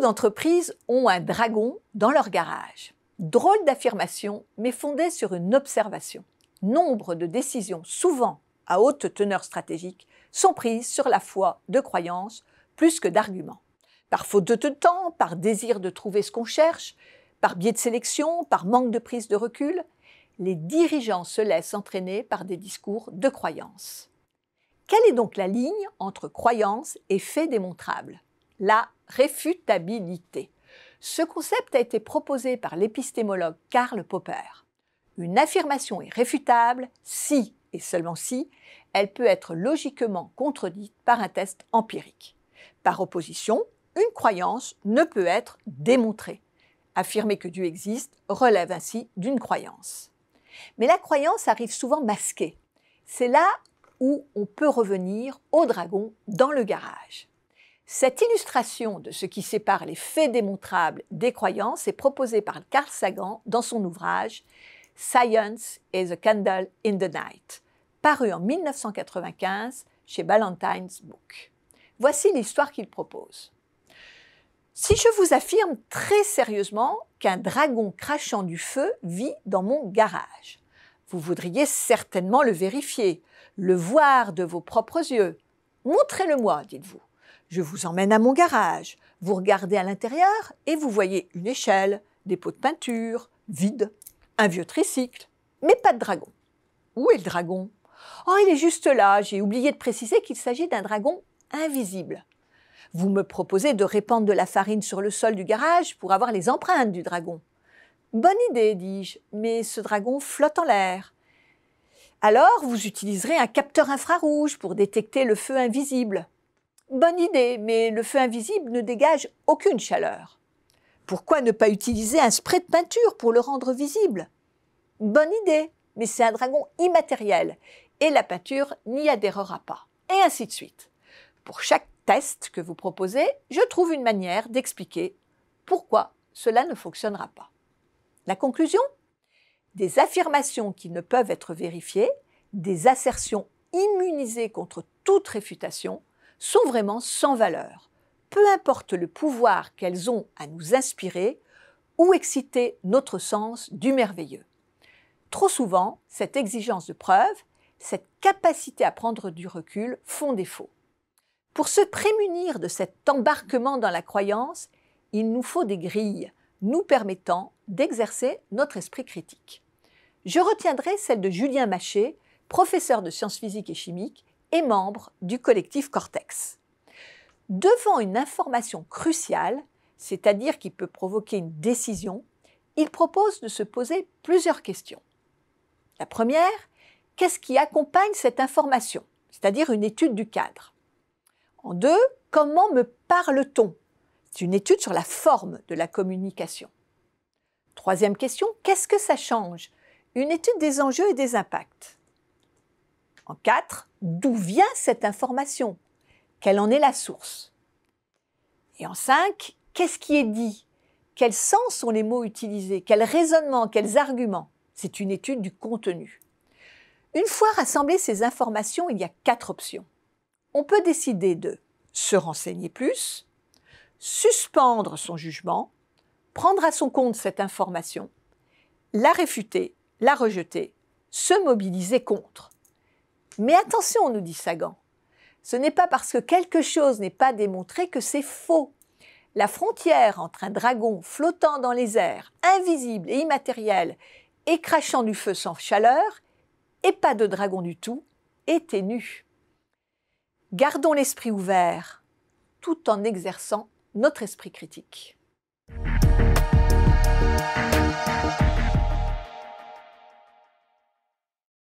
d'entreprises ont un dragon dans leur garage. Drôle d'affirmation, mais fondée sur une observation. Nombre de décisions, souvent à haute teneur stratégique, sont prises sur la foi de croyances plus que d'arguments. Par faute de temps, par désir de trouver ce qu'on cherche, par biais de sélection, par manque de prise de recul, les dirigeants se laissent entraîner par des discours de croyances. Quelle est donc la ligne entre croyance et fait démontrable la réfutabilité. Ce concept a été proposé par l'épistémologue Karl Popper. Une affirmation est réfutable si, et seulement si, elle peut être logiquement contredite par un test empirique. Par opposition, une croyance ne peut être démontrée. Affirmer que Dieu existe relève ainsi d'une croyance. Mais la croyance arrive souvent masquée. C'est là où on peut revenir au dragon dans le garage. Cette illustration de ce qui sépare les faits démontrables des croyances est proposée par Carl Sagan dans son ouvrage Science is a Candle in the Night, paru en 1995 chez Ballantine's Book. Voici l'histoire qu'il propose. Si je vous affirme très sérieusement qu'un dragon crachant du feu vit dans mon garage, vous voudriez certainement le vérifier, le voir de vos propres yeux. Montrez-le-moi, dites-vous. Je vous emmène à mon garage. Vous regardez à l'intérieur et vous voyez une échelle, des pots de peinture, vide, un vieux tricycle, mais pas de dragon. Où est le dragon Oh, il est juste là, j'ai oublié de préciser qu'il s'agit d'un dragon invisible. Vous me proposez de répandre de la farine sur le sol du garage pour avoir les empreintes du dragon. Bonne idée, dis-je, mais ce dragon flotte en l'air. Alors, vous utiliserez un capteur infrarouge pour détecter le feu invisible. Bonne idée, mais le feu invisible ne dégage aucune chaleur. Pourquoi ne pas utiliser un spray de peinture pour le rendre visible Bonne idée, mais c'est un dragon immatériel et la peinture n'y adhérera pas. Et ainsi de suite. Pour chaque test que vous proposez, je trouve une manière d'expliquer pourquoi cela ne fonctionnera pas. La conclusion Des affirmations qui ne peuvent être vérifiées, des assertions immunisées contre toute réfutation, sont vraiment sans valeur, peu importe le pouvoir qu'elles ont à nous inspirer ou exciter notre sens du merveilleux. Trop souvent, cette exigence de preuve, cette capacité à prendre du recul font défaut. Pour se prémunir de cet embarquement dans la croyance, il nous faut des grilles nous permettant d'exercer notre esprit critique. Je retiendrai celle de Julien Maché, professeur de sciences physiques et chimiques, et membre du collectif Cortex. Devant une information cruciale, c'est-à-dire qui peut provoquer une décision, il propose de se poser plusieurs questions. La première, qu'est-ce qui accompagne cette information, c'est-à-dire une étude du cadre En deux, comment me parle-t-on C'est une étude sur la forme de la communication. Troisième question, qu'est-ce que ça change Une étude des enjeux et des impacts. En 4, d'où vient cette information Quelle en est la source Et en 5, qu'est-ce qui est dit Quels sens sont les mots utilisés Quels raisonnements Quels arguments C'est une étude du contenu. Une fois rassemblées ces informations, il y a quatre options. On peut décider de se renseigner plus, suspendre son jugement, prendre à son compte cette information, la réfuter, la rejeter, se mobiliser contre. Mais attention, nous dit Sagan, ce n'est pas parce que quelque chose n'est pas démontré que c'est faux. La frontière entre un dragon flottant dans les airs, invisible et immatériel, et crachant du feu sans chaleur, et pas de dragon du tout, est ténue. Gardons l'esprit ouvert, tout en exerçant notre esprit critique.